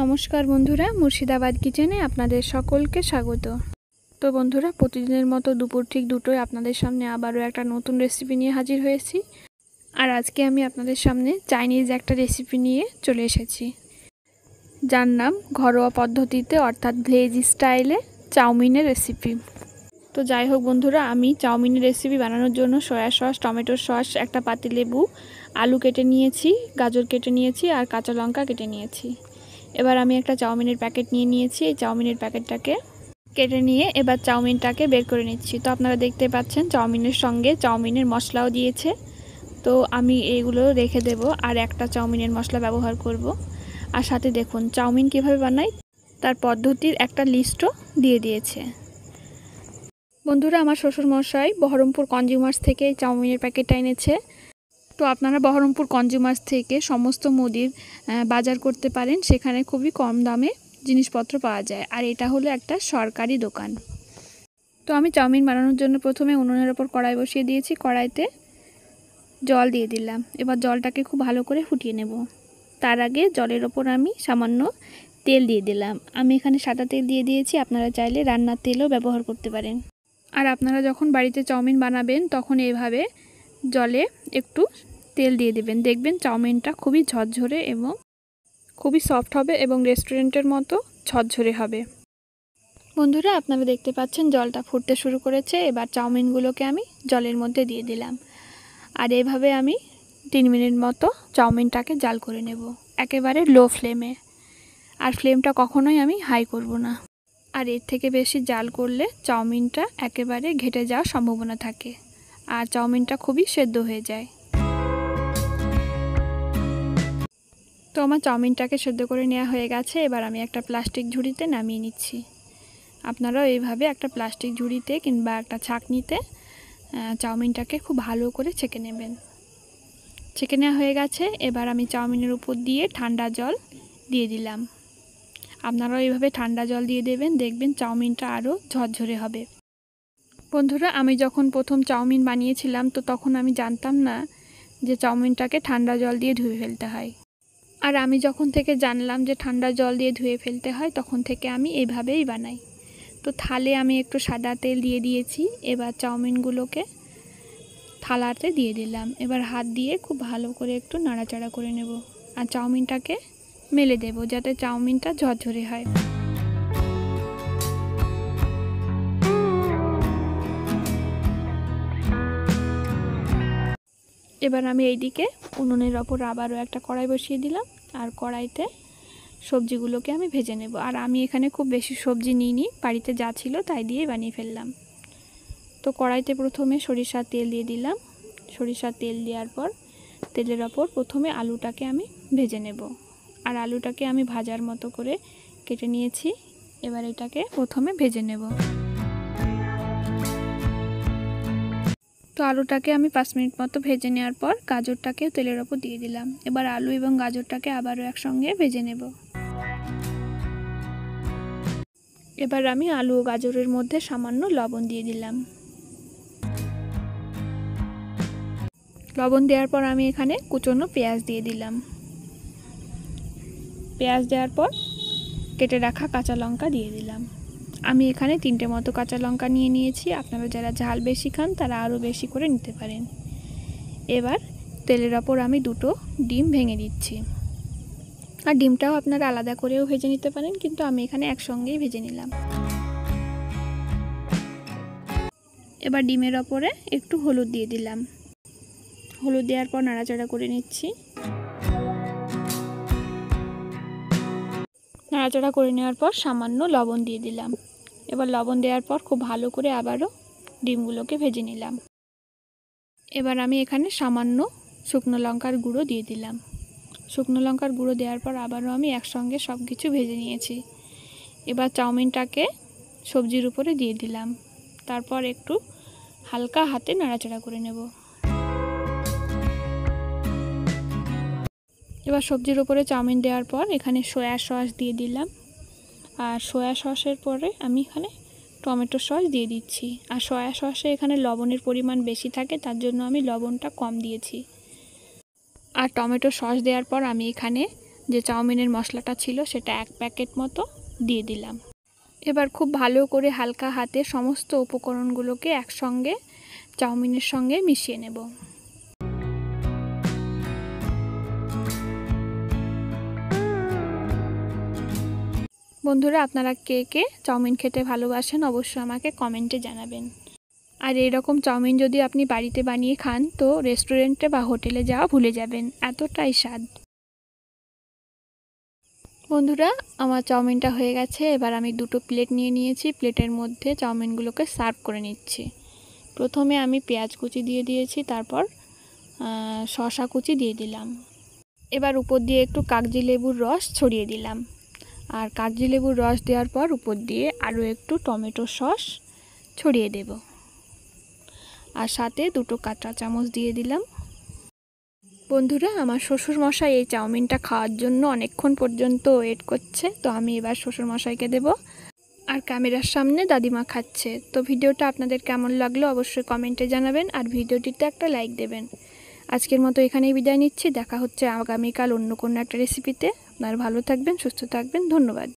নমস্কার বন্ধুরা মুর্শিদাবাদ কিচেনে আপনাদের সকলকে স্বাগত তো বন্ধুরা প্রতিদিনের মতো দুপুর ঠিক দুটোই আপনাদের সামনে আবারও একটা নতুন রেসিপি নিয়ে হাজির হয়েছি আর আজকে আমি আপনাদের সামনে চাইনিজ একটা রেসিপি নিয়ে চলে এসেছি যার নাম ঘরোয়া পদ্ধতিতে অর্থাৎ ভেজ স্টাইলে চাউমিনের রেসিপি তো যাই হোক বন্ধুরা আমি চাউমিনের রেসিপি বানানোর জন্য সয়া সস টমেটো সস একটা পাতি লেবু আলু কেটে নিয়েছি গাজর কেটে নিয়েছি আর কাঁচা লঙ্কা কেটে নিয়েছি এবার আমি একটা চাউমিনের প্যাকেট নিয়ে নিয়েছি এই চাউমিনের প্যাকেটটাকে কেটে নিয়ে এবার চাউমিনটাকে বের করে নিচ্ছি তো আপনারা দেখতে পাচ্ছেন চাউমিনের সঙ্গে চাউমিনের মশলাও দিয়েছে তো আমি এইগুলো রেখে দেব আর একটা চাউমিনের মশলা ব্যবহার করব আর সাথে দেখুন চাউমিন কিভাবে বানাই তার পদ্ধতির একটা লিস্টও দিয়ে দিয়েছে বন্ধুরা আমার শ্বশুরমশাই বহরমপুর কনজিউমার্স থেকে চাউমিনের প্যাকেটটা এনেছে তো আপনারা বহরমপুর কনজুমার্স থেকে সমস্ত মুদির বাজার করতে পারেন সেখানে খুবই কম দামে জিনিসপত্র পাওয়া যায় আর এটা হলো একটা সরকারি দোকান তো আমি চাউমিন বানানোর জন্য প্রথমে উনুনের ওপর কড়াই বসিয়ে দিয়েছি কড়াইতে জল দিয়ে দিলাম এবার জলটাকে খুব ভালো করে ফুটিয়ে নেব তার আগে জলের ওপর আমি সামান্য তেল দিয়ে দিলাম আমি এখানে সাদা তেল দিয়ে দিয়েছি আপনারা চাইলে রান্নার তেলও ব্যবহার করতে পারেন আর আপনারা যখন বাড়িতে চাউমিন বানাবেন তখন এভাবে জলে একটু তেল দিয়ে দেবেন দেখবেন চাউমিনটা খুবই ঝরঝরে এবং খুবই সফট হবে এবং রেস্টুরেন্টের মতো ঝরঝরে হবে বন্ধুরা আপনারা দেখতে পাচ্ছেন জলটা ফুটতে শুরু করেছে এবার চাউমিনগুলোকে আমি জলের মধ্যে দিয়ে দিলাম আর এভাবে আমি তিন মিনিট মতো চাউমিনটাকে জাল করে নেব একেবারে লো ফ্লেমে আর ফ্লেমটা কখনোই আমি হাই করব না আর এর থেকে বেশি জাল করলে চাউমিনটা একেবারে ঘেটে যাওয়ার সম্ভাবনা থাকে আর চাউমিনটা খুবই সেদ্ধ হয়ে যায় তো আমার চাউমিনটাকে সেদ্ধ করে নেওয়া হয়ে গেছে এবার আমি একটা প্লাস্টিক ঝুড়িতে নামিয়ে নিচ্ছি আপনারাও এইভাবে একটা প্লাস্টিক ঝুড়িতে কিংবা একটা ছাঁকনিতে চাউমিনটাকে খুব ভালো করে ছেঁকে নেবেন ছেঁকে নেওয়া হয়ে গেছে এবার আমি চাউমিনের উপর দিয়ে ঠান্ডা জল দিয়ে দিলাম আপনারাও এইভাবে ঠান্ডা জল দিয়ে দেবেন দেখবেন চাউমিনটা আরও ঝরঝরে হবে বন্ধুরা আমি যখন প্রথম চাউমিন বানিয়েছিলাম তো তখন আমি জানতাম না যে চাউমিনটাকে ঠান্ডা জল দিয়ে ধুয়ে ফেলতে হয় আর আমি যখন থেকে জানলাম যে ঠান্ডা জল দিয়ে ধুয়ে ফেলতে হয় তখন থেকে আমি এভাবেই বানাই তো থালে আমি একটু সাদা তেল দিয়ে দিয়েছি এবার চাউমিনগুলোকে থালাতে দিয়ে দিলাম এবার হাত দিয়ে খুব ভালো করে একটু নাড়াচাড়া করে নেব আর চাউমিনটাকে মেলে দেব যাতে চাউমিনটা ঝরঝরে হয় এবার আমি এইদিকে উনুনের ওপর আবারও একটা কড়াই বসিয়ে দিলাম আর কড়াইতে সবজিগুলোকে আমি ভেজে নেব আর আমি এখানে খুব বেশি সবজি নিইনি বাড়িতে যা ছিল তাই দিয়ে বানিয়ে ফেললাম তো কড়াইতে প্রথমে সরিষার তেল দিয়ে দিলাম সরিষার তেল দেওয়ার পর তেলের ওপর প্রথমে আলুটাকে আমি ভেজে নেব আর আলুটাকে আমি ভাজার মতো করে কেটে নিয়েছি এবার এটাকে প্রথমে ভেজে নেব তো আলুটাকে আমি পাঁচ মিনিট মতো ভেজে নেওয়ার পর গাজরটাকে তেলের ওপর দিয়ে দিলাম এবার আলু এবং গাজরটাকে আবারও একসঙ্গে ভেজে নেব এবার আমি আলু ও গাজরের মধ্যে সামান্য লবণ দিয়ে দিলাম লবণ দেওয়ার পর আমি এখানে কুচনো পেঁয়াজ দিয়ে দিলাম পেঁয়াজ দেওয়ার পর কেটে রাখা কাঁচা লঙ্কা দিয়ে দিলাম আমি এখানে তিনটে মতো কাঁচা লঙ্কা নিয়ে নিয়েছি আপনারা যারা ঝাল বেশি খান তারা আরও বেশি করে নিতে পারেন এবার তেলের ওপর আমি দুটো ডিম ভেঙে দিচ্ছি আর ডিমটাও আপনারা আলাদা করেও ভেজে নিতে পারেন কিন্তু আমি এখানে একসঙ্গেই ভেজে নিলাম এবার ডিমের ওপরে একটু হলুদ দিয়ে দিলাম হলুদ দেওয়ার পর নাড়াচাড়া করে নিচ্ছি নাড়াচাড়া করে নেওয়ার পর সামান্য লবণ দিয়ে দিলাম এবার লবণ দেওয়ার পর খুব ভালো করে আবারও ডিমগুলোকে ভেজে নিলাম এবার আমি এখানে সামান্য শুকনো লঙ্কার গুঁড়ো দিয়ে দিলাম শুকনো লঙ্কার গুঁড়ো দেওয়ার পর আবারও আমি একসঙ্গে সব কিছু ভেজে নিয়েছি এবার চাউমিনটাকে সবজির উপরে দিয়ে দিলাম তারপর একটু হালকা হাতে নাড়াচাড়া করে নেব এবার সবজির উপরে চাউমিন দেওয়ার পর এখানে সয়া সস দিয়ে দিলাম আর সয়া সসের পরে আমি এখানে টমেটো সস দিয়ে দিচ্ছি আর সয়া সসে এখানে লবণের পরিমাণ বেশি থাকে তার জন্য আমি লবণটা কম দিয়েছি আর টমেটো সস দেওয়ার পর আমি এখানে যে চাউমিনের মশলাটা ছিল সেটা এক প্যাকেট মতো দিয়ে দিলাম এবার খুব ভালো করে হালকা হাতে সমস্ত উপকরণগুলোকে একসঙ্গে চাউমিনের সঙ্গে মিশিয়ে নেব বন্ধুরা আপনারা কে কে চাউমিন খেতে ভালোবাসেন অবশ্যই আমাকে কমেন্টে জানাবেন আর এরকম চাউমিন যদি আপনি বাড়িতে বানিয়ে খান তো রেস্টুরেন্টে বা হোটেলে যাওয়া ভুলে যাবেন এতটাই স্বাদ বন্ধুরা আমার চাউমিনটা হয়ে গেছে এবার আমি দুটো প্লেট নিয়ে নিয়েছি প্লেটের মধ্যে চাউমিনগুলোকে সার্ভ করে নিচ্ছি প্রথমে আমি পেঁয়াজ কুচি দিয়ে দিয়েছি তারপর শশা কুচি দিয়ে দিলাম এবার উপর দিয়ে একটু কাগজি লেবুর রস ছড়িয়ে দিলাম আর কাজি লেবুর রস দেওয়ার পর উপর দিয়ে আরও একটু টমেটো সস ছড়িয়ে দেব আর সাথে দুটো কাঁচা চামচ দিয়ে দিলাম বন্ধুরা আমার শ্বশুরমশাই এই চাউমিনটা খাওয়ার জন্য অনেকক্ষণ পর্যন্ত ওয়েট করছে তো আমি এবার শ্বশুরমশাইকে দেব আর ক্যামেরার সামনে দাদিমা খাচ্ছে তো ভিডিওটা আপনাদের কেমন লাগলো অবশ্যই কমেন্টে জানাবেন আর ভিডিওটিতে একটা লাইক দেবেন আজকের মতো এখানেই বিদায় নিচ্ছি দেখা হচ্ছে আগামীকাল অন্য কোনো একটা রেসিপিতে আপনারা ভালো থাকবেন সুস্থ থাকবেন ধন্যবাদ